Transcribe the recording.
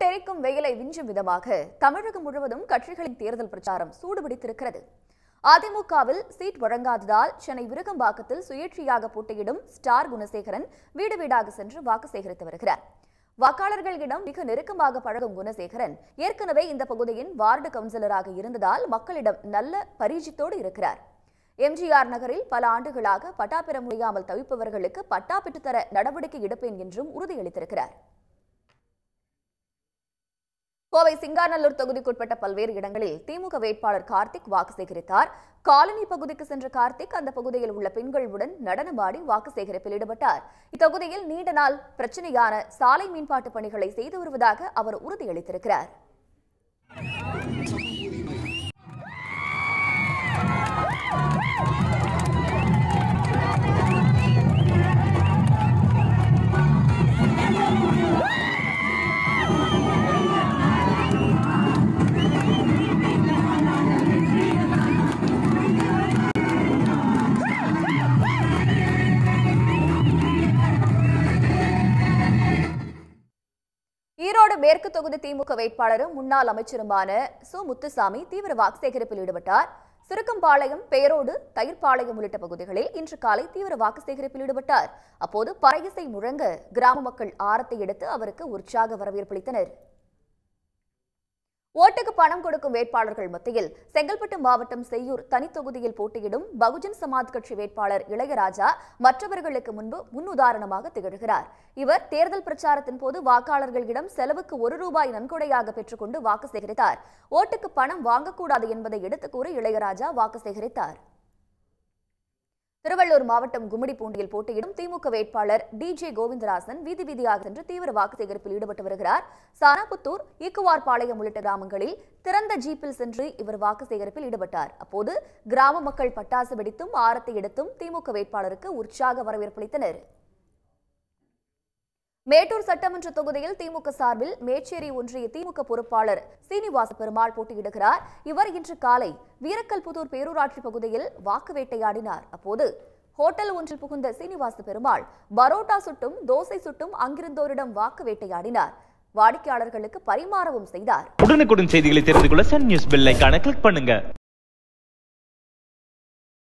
சுட்டெரிக்கும் வெயிலை விஞ்சும் விதமாக தமிழகம் முழுவதும் கட்சிகளின் தேர்தல் பிரச்சாரம் சூடுபிடித்திருக்கிறது அதிமுகவில் சீட் வழங்காததால் சென்னை விருகம்பாக்கத்தில் சுயேட்சையாக போட்டியிடும் ஸ்டார் குணசேகரன் வீடு வீடாக சென்று வாக்கு சேகரித்து வருகிறார் வாக்காளர்களிடம் மிக நெருக்கமாக பழகும் குணசேகரன் ஏற்கனவே இந்த பகுதியின் வார்டு கவுன்சிலராக இருந்ததால் மக்களிடம் நல்ல பரிஜித்தோடு இருக்கிறார் எம்ஜிஆர் நகரில் பல ஆண்டுகளாக பட்டா பெற முடியாமல் தவிப்பவர்களுக்கு பட்டா பெற்றுத்தர நடவடிக்கை எடுப்பேன் என்றும் உறுதியளித்திருக்கிறார் கோவை சிங்காநல்லூர் தொகுதிக்குட்பட்ட பல்வேறு இடங்களில் திமுக வேட்பாளர் கார்த்திக் வாக்கு சேகரித்தார் காலனி பகுதிக்கு சென்ற கார்த்திக் அந்த பகுதியில் உள்ள பெண்களுடன் நடனமாடி வாக்கு சேகரிப்பில் ஈடுபட்டார் இத்தொகுதியில் நீண்ட நாள் பிரச்சினையான சாலை மேம்பாட்டு பணிகளை செய்து வருவதாக அவர் உறுதியளித்திருக்கிறார் ஈரோடு மேற்கு தொகுதி திமுக வேட்பாளரும் முன்னாள் அமைச்சருமான சு முத்துசாமி தீவிர வாக்கு சேகரிப்பில் ஈடுபட்டார் சிறுக்கம்பாளையம் பேரோடு தயிர்பாளையம் உள்ளிட்ட பகுதிகளில் இன்று காலை தீவிர வாக்கு சேகரிப்பில் ஈடுபட்டார் அப்போது பறையிசை முழங்க கிராம மக்கள் ஆரத்தை எடுத்து அவருக்கு உற்சாக வரவேற்பளித்தனர் ஓட்டுக்கு பணம் கொடுக்கும் வேட்பாளர்கள் மத்தியில் செங்கல்பட்டு மாவட்டம் செய்யூர் தனித்தொகுதியில் போட்டியிடும் பகுஜன் சமாஜ் கட்சி வேட்பாளர் இளையராஜா மற்றவர்களுக்கு முன்பு முன்னுதாரணமாக திகழ்கிறார் இவர் தேர்தல் பிரச்சாரத்தின் போது வாக்காளர்களிடம் செலவுக்கு ஒரு ரூபாய் நன்கொடையாக பெற்றுக்கொண்டு வாக்கு சேகரித்தார் ஓட்டுக்கு பணம் வாங்கக்கூடாது என்பதை எடுத்துக்கூறி இளையராஜா வாக்கு சேகரித்தார் திருவள்ளூர் மாவட்டம் கும்மிடிப்பூண்டியில் போட்டியிடும் திமுக வேட்பாளர் டி ஜே கோவிந்தராசன் வீதி வீதியாக சென்று தீவிர வாக்கு சேகரிப்பில் ஈடுபட்டு வருகிறார் சானாபுத்தூர் ஈக்குவார்பாளையம் உள்ளிட்ட கிராமங்களில் திறந்த ஜீப்பில் சென்று இவர் வாக்கு சேகரிப்பில் ஈடுபட்டார் அப்போது கிராம மக்கள் பட்டாசு வெடித்தும் ஆரத்தை எடுத்தும் திமுக வேட்பாளருக்கு உற்சாக வரவேற்பளித்தனர் மேட்டூர் சட்டமன்ற தொகுதியில் திமுக சார்பில் மேச்சேரி ஒன்றிய திமுக பொறுப்பாளர் சீனிவாச பெருமாள் போட்டியிடுகிறார் இவர் இன்று காலை வீரக்கல்புதூர் பேரூராட்சி பகுதியில் வாக்கு வேட்டையாடினார் அப்போது ஹோட்டல் ஒன்றில் புகுந்த சீனிவாச பெருமாள் பரோட்டா சுட்டும் தோசை சுட்டும் அங்கிருந்தோரிடம் வாக்கு வேட்டையாடினார் வாடிக்கையாளர்களுக்கு பரிமாறவும் செய்தார் உடனுக்குடன் செய்திகளை தெரிந்து கொள்ள சன் நியூஸ் பெல் கிளிக் பண்ணுங்க